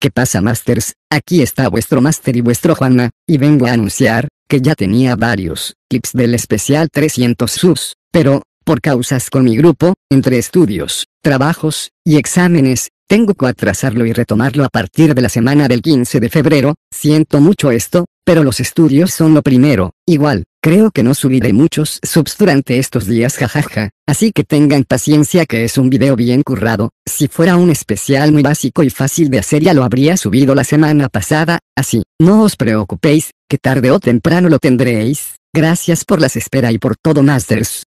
¿Qué pasa Masters? Aquí está vuestro Master y vuestro Juana, y vengo a anunciar, que ya tenía varios clips del especial 300 sus, pero, por causas con mi grupo, entre estudios, trabajos, y exámenes, tengo que atrasarlo y retomarlo a partir de la semana del 15 de febrero, siento mucho esto, pero los estudios son lo primero, igual, Creo que no subiré muchos subs durante estos días jajaja, así que tengan paciencia que es un video bien currado, si fuera un especial muy básico y fácil de hacer ya lo habría subido la semana pasada, así, no os preocupéis, que tarde o temprano lo tendréis, gracias por las espera y por todo masters.